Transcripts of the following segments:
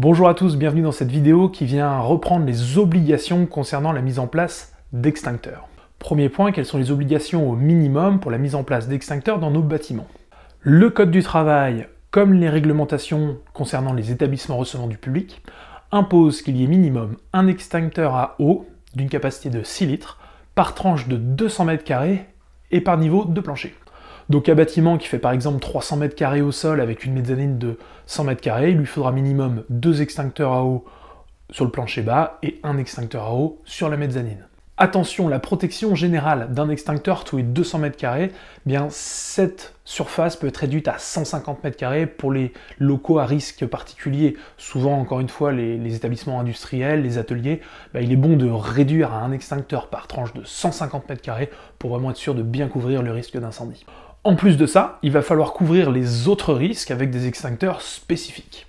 Bonjour à tous, bienvenue dans cette vidéo qui vient reprendre les obligations concernant la mise en place d'extincteurs. Premier point, quelles sont les obligations au minimum pour la mise en place d'extincteurs dans nos bâtiments Le Code du travail, comme les réglementations concernant les établissements recevant du public, impose qu'il y ait minimum un extincteur à eau d'une capacité de 6 litres par tranche de 200 mètres carrés et par niveau de plancher. Donc un bâtiment qui fait par exemple 300 mètres carrés au sol avec une mezzanine de 100 mètres carrés, il lui faudra minimum deux extincteurs à eau sur le plancher bas et un extincteur à eau sur la mezzanine. Attention, la protection générale d'un extincteur tous les 200 mètres carrés, eh bien cette surface peut être réduite à 150 mètres carrés pour les locaux à risque particulier. Souvent, encore une fois, les, établissements industriels, les ateliers, bah, il est bon de réduire à un extincteur par tranche de 150 mètres carrés pour vraiment être sûr de bien couvrir le risque d'incendie. En plus de ça, il va falloir couvrir les autres risques avec des extincteurs spécifiques.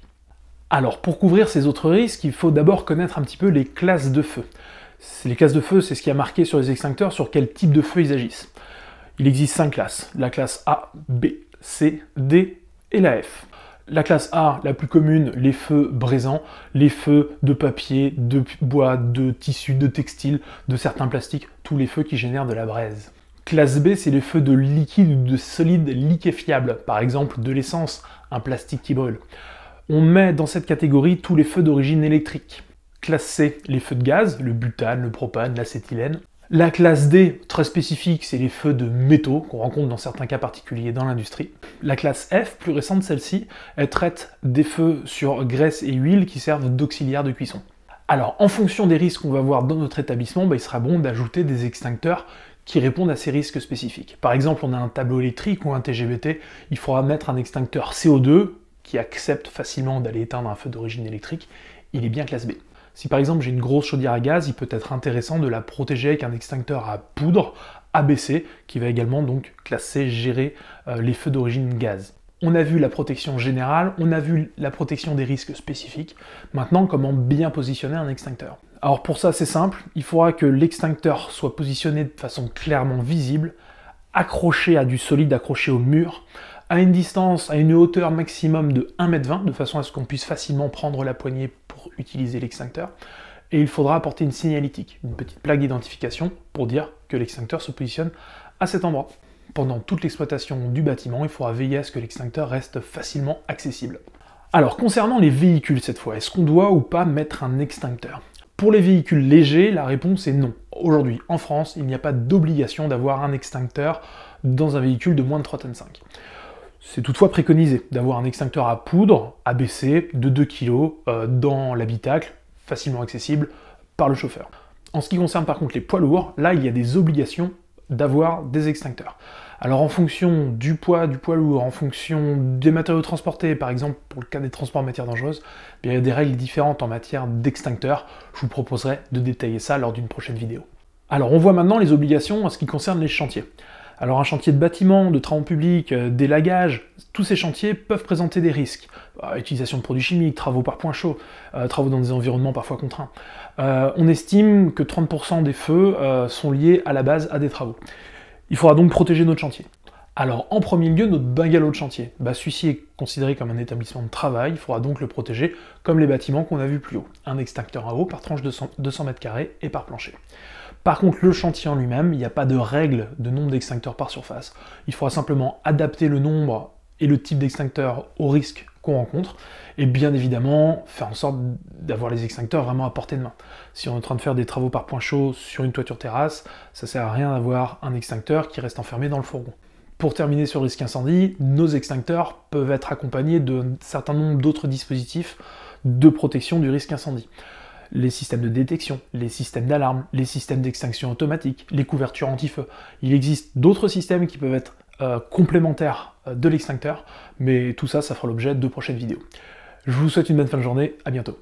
Alors pour couvrir ces autres risques, il faut d'abord connaître un petit peu les classes de feu. Les classes de feu, c'est ce qui a marqué sur les extincteurs sur quel type de feu ils agissent. Il existe cinq classes, la classe A, B, C, D et la F. La classe A, la plus commune, les feux braisants, les feux de papier, de bois, de tissu, de textile, de certains plastiques, tous les feux qui génèrent de la braise. Classe B, c'est les feux de liquide ou de solide liquéfiable, par exemple de l'essence, un plastique qui brûle. On met dans cette catégorie tous les feux d'origine électrique. Classe C, les feux de gaz, le butane, le propane, l'acétylène. La classe D, très spécifique, c'est les feux de métaux qu'on rencontre dans certains cas particuliers dans l'industrie. La classe F, plus récente celle-ci, elle traite des feux sur graisse et huile qui servent d'auxiliaires de cuisson. Alors, en fonction des risques qu'on va voir dans notre établissement, bah, il sera bon d'ajouter des extincteurs qui répondent à ces risques spécifiques. Par exemple, on a un tableau électrique ou un TGBT, il faudra mettre un extincteur CO2 qui accepte facilement d'aller éteindre un feu d'origine électrique, il est bien classe B. Si par exemple j'ai une grosse chaudière à gaz, il peut être intéressant de la protéger avec un extincteur à poudre ABC qui va également donc classer, gérer euh, les feux d'origine gaz. On a vu la protection générale, on a vu la protection des risques spécifiques. Maintenant, comment bien positionner un extincteur alors pour ça, c'est simple, il faudra que l'extincteur soit positionné de façon clairement visible, accroché à du solide accroché au mur, à une distance, à une hauteur maximum de 1m20, de façon à ce qu'on puisse facilement prendre la poignée pour utiliser l'extincteur. Et il faudra apporter une signalétique, une petite plaque d'identification pour dire que l'extincteur se positionne à cet endroit. Pendant toute l'exploitation du bâtiment, il faudra veiller à ce que l'extincteur reste facilement accessible. Alors concernant les véhicules cette fois, est-ce qu'on doit ou pas mettre un extincteur pour les véhicules légers, la réponse est non. Aujourd'hui, en France, il n'y a pas d'obligation d'avoir un extincteur dans un véhicule de moins de 3,5 tonnes. C'est toutefois préconisé d'avoir un extincteur à poudre abaissé de 2 kg euh, dans l'habitacle, facilement accessible par le chauffeur. En ce qui concerne par contre les poids lourds, là il y a des obligations d'avoir des extincteurs. Alors en fonction du poids, du poids lourd, en fonction des matériaux transportés, par exemple pour le cas des transports en matière dangereuse, eh il y a des règles différentes en matière d'extincteurs. Je vous proposerai de détailler ça lors d'une prochaine vidéo. Alors on voit maintenant les obligations en ce qui concerne les chantiers. Alors un chantier de bâtiment, de travaux publics, euh, d'élagage, tous ces chantiers peuvent présenter des risques. Euh, utilisation de produits chimiques, travaux par points chauds, euh, travaux dans des environnements parfois contraints. on estime que 30% des feux sont liés à la base à des travaux. Il faudra donc protéger notre chantier. Alors en premier lieu, notre bungalow de chantier. Bah, Celui-ci est considéré comme un établissement de travail, il faudra donc le protéger comme les bâtiments qu'on a vus plus haut. Un extincteur à eau par tranche de 200 mètres carrés et par plancher. Par contre, le chantier en lui-même, il n'y a pas de règle de nombre d'extincteurs par surface. Il faudra simplement adapter le nombre et le type d'extincteur au risque qu'on rencontre, et bien évidemment faire en sorte d'avoir les extincteurs vraiment à portée de main. Si on est en train de faire des travaux par point chaud sur une toiture terrasse, ça sert à rien d'avoir un extincteur qui reste enfermé dans le fourgon. Pour terminer sur le risque incendie, nos extincteurs peuvent être accompagnés d'un certain nombre d'autres dispositifs de protection du risque incendie les systèmes de détection, les systèmes d'alarme, les systèmes d'extinction automatique, les couvertures anti-feu. Il existe d'autres systèmes qui peuvent être euh, complémentaires euh, de l'extincteur, mais tout ça, ça fera l'objet de prochaines vidéos. Je vous souhaite une bonne fin de journée, à bientôt.